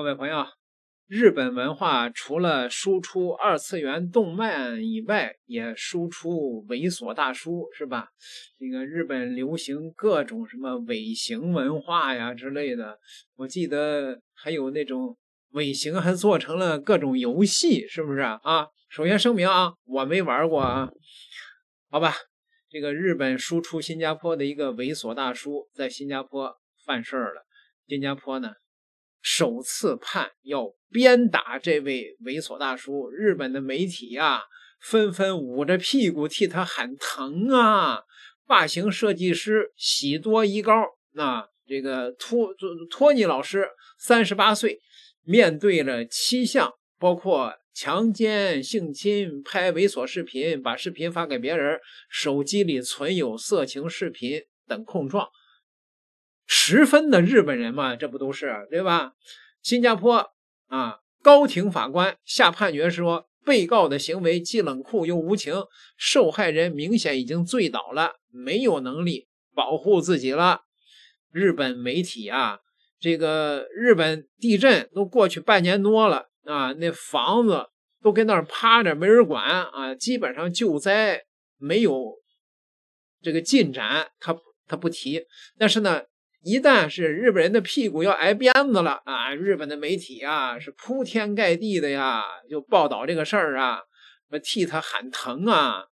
各位朋友，日本文化除了输出二次元动漫以外，也输出猥琐大叔是吧？这个日本流行各种什么尾行文化呀之类的，我记得还有那种尾行还做成了各种游戏，是不是啊？首先声明啊，我没玩过啊，好吧。这个日本输出新加坡的一个猥琐大叔在新加坡犯事儿了，新加坡呢？首次判要鞭打这位猥琐大叔，日本的媒体呀纷纷捂着屁股替他喊疼啊！发型设计师喜多一高那这个托托托尼老师三十八岁，面对了七项包括强奸、性侵、拍猥琐视频、把视频发给别人、手机里存有色情视频等控状。十分的日本人嘛，这不都是对吧？新加坡啊，高庭法官下判决说，被告的行为既冷酷又无情，受害人明显已经醉倒了，没有能力保护自己了。日本媒体啊，这个日本地震都过去半年多了啊，那房子都跟那儿趴着，没人管啊，基本上救灾没有这个进展，他他不提，但是呢。一旦是日本人的屁股要挨鞭子了啊！日本的媒体啊是铺天盖地的呀，就报道这个事儿啊，替他喊疼啊。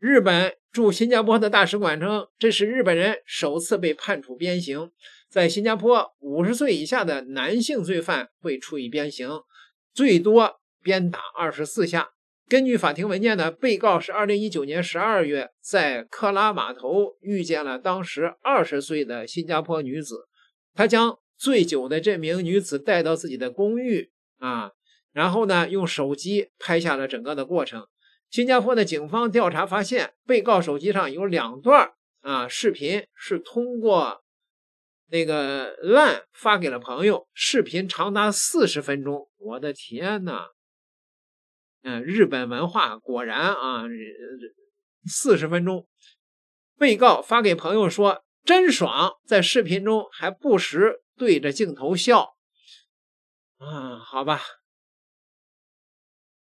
日本驻新加坡的大使馆称，这是日本人首次被判处鞭刑。在新加坡，五十岁以下的男性罪犯会处以鞭刑，最多鞭打二十四下。根据法庭文件呢，被告是二零一九年十二月在克拉码头遇见了当时二十岁的新加坡女子，他将醉酒的这名女子带到自己的公寓啊，然后呢用手机拍下了整个的过程。新加坡的警方调查发现，被告手机上有两段啊视频是通过那个烂发给了朋友，视频长达四十分钟，我的天哪！日本文化果然啊，四十分钟，被告发给朋友说真爽，在视频中还不时对着镜头笑，啊，好吧，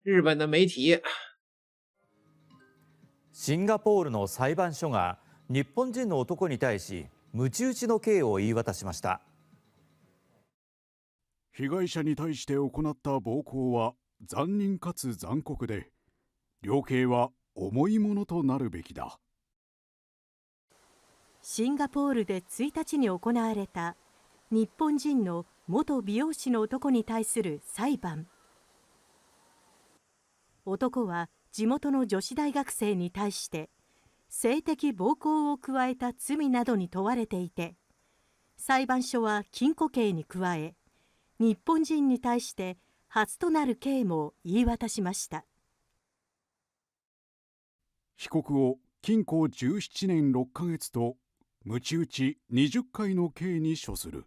日本的媒体。シンガポールの裁判所が日本人の男に対し、無知打ちの刑を言い渡しました。被害者に対して行った暴行は。残忍かつ残酷で量刑は重いものとなるべきだシンガポールで1日に行われた日本人の元美容師の男に対する裁判男は地元の女子大学生に対して性的暴行を加えた罪などに問われていて裁判所は禁錮刑に加え日本人に対して初となる刑も言い渡しました被告を禁錮17年6ヶ月と鞭打ち20回の刑に処する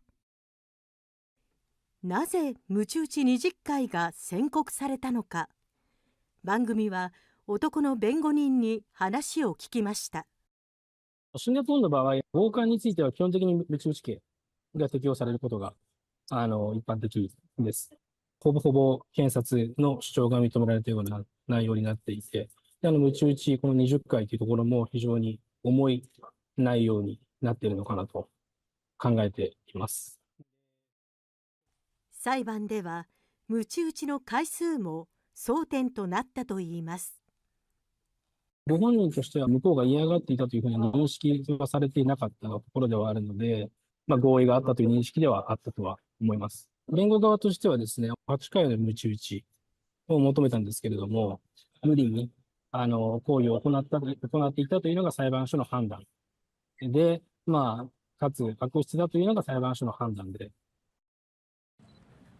なぜ鞭打ち20回が宣告されたのか番組は男の弁護人に話を聞きましたシンガポールの場合暴漢については基本的に鞭打ち刑が適用されることがあの一般的ですほぼほぼ検察の主張が認められたような内容になっていて、なので、むちこの20回というところも非常に重い内容になっているのかなと考えています。裁判では、むち打ちの回数も争点となったといいます。ご本人としては向こうが嫌がっていたというふうに認識はされていなかったところではあるので、まあ、合意があったという認識ではあったとは思います。弁護側としてはですね、8回の無ち打ちを求めたんですけれども、無理にあの行為を行った行っていたというのが裁判所の判断で、まあ、かつ悪質だというのが裁判所の判断で。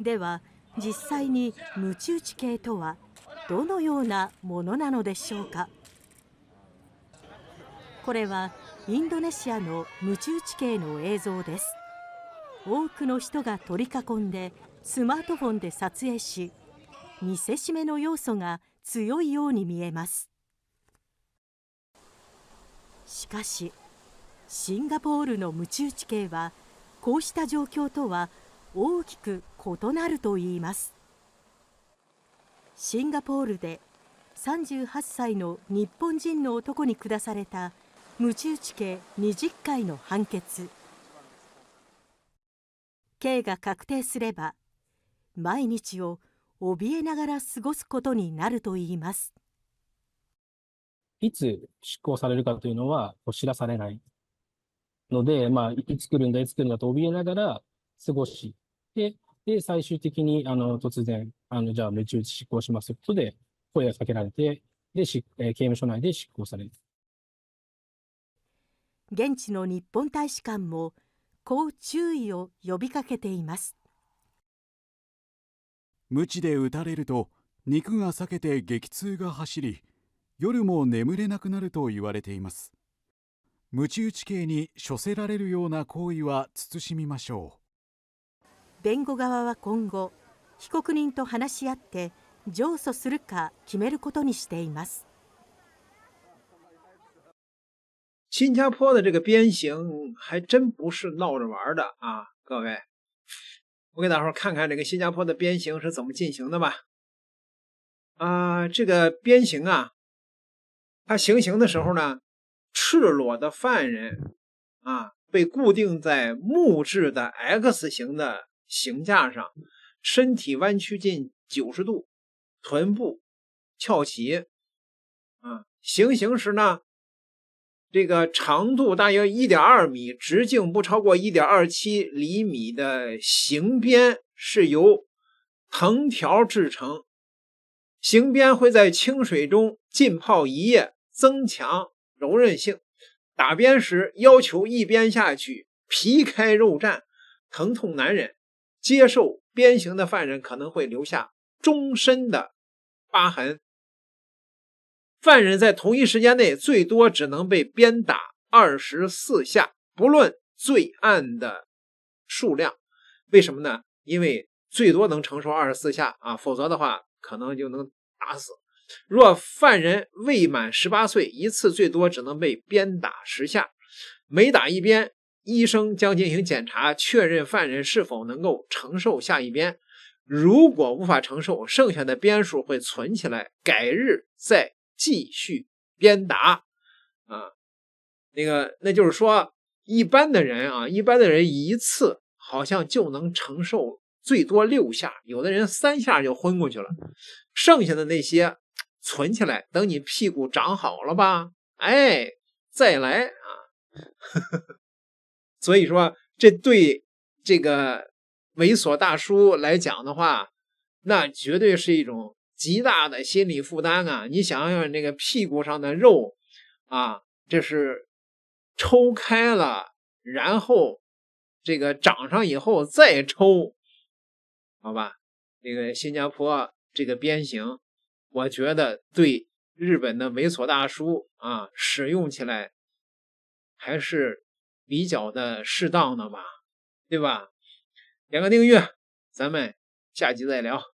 では、実際に無ち打ち刑とはどのようなものなのでしょうか。これはインドネシアの無ち打ち刑の映像です。多くの人が取り囲んでスマートフォンで撮影し見せしめの要素が強いように見えますしかしシンガポールのムチ打ち刑はこうした状況とは大きく異なるといいますシンガポールで38歳の日本人の男に下されたムチ打ち刑20回の判決。刑が確定すれば毎日を怯えながら過ごすことになるといいます。いつ執行されるかというのは知らされないので、まあ、いつ来るんだ、いつ来るんだと怯えながら過ごして、で、最終的にあの突然、あのじゃあ、命打ち執行しますということで、声がかけられて、で、しえー、刑務所内で執行される。現地の日本大使館もこう注意を呼びかけています。無知で打たれると肉が裂けて激痛が走り夜も眠れなくなると言われています鞭打ち刑に処せられるような行為は慎みましょう弁護側は今後被告人と話し合って上訴するか決めることにしています新加坡的这个鞭刑还真不是闹着玩的啊！各位，我给大伙看看这个新加坡的鞭刑是怎么进行的吧。啊，这个鞭刑啊，他行刑的时候呢，赤裸的犯人啊被固定在木质的 X 型的刑架上，身体弯曲近九十度，臀部翘起。啊，行刑时呢。这个长度大约1.2米，直径不超过1.27厘米的刑鞭是由藤条制成。刑鞭会在清水中浸泡一夜，增强柔韧性。打鞭时要求一鞭下去皮开肉绽，疼痛难忍。接受鞭刑的犯人可能会留下终身的疤痕。犯人在同一时间内最多只能被鞭打二十四下，不论罪案的数量。为什么呢？因为最多能承受二十四下啊，否则的话可能就能打死。若犯人未满十八岁，一次最多只能被鞭打十下。每打一边，医生将进行检查，确认犯人是否能够承受下一边。如果无法承受，剩下的鞭数会存起来，改日再。继续鞭打，啊，那个，那就是说，一般的人啊，一般的人一次好像就能承受最多六下，有的人三下就昏过去了，剩下的那些存起来，等你屁股长好了吧，哎，再来啊。所以说，这对这个猥琐大叔来讲的话，那绝对是一种。极大的心理负担啊！你想想，这个屁股上的肉，啊，这是抽开了，然后这个长上以后再抽，好吧？这个新加坡这个鞭刑，我觉得对日本的猥琐大叔啊，使用起来还是比较的适当的吧，对吧？点个订阅，咱们下集再聊。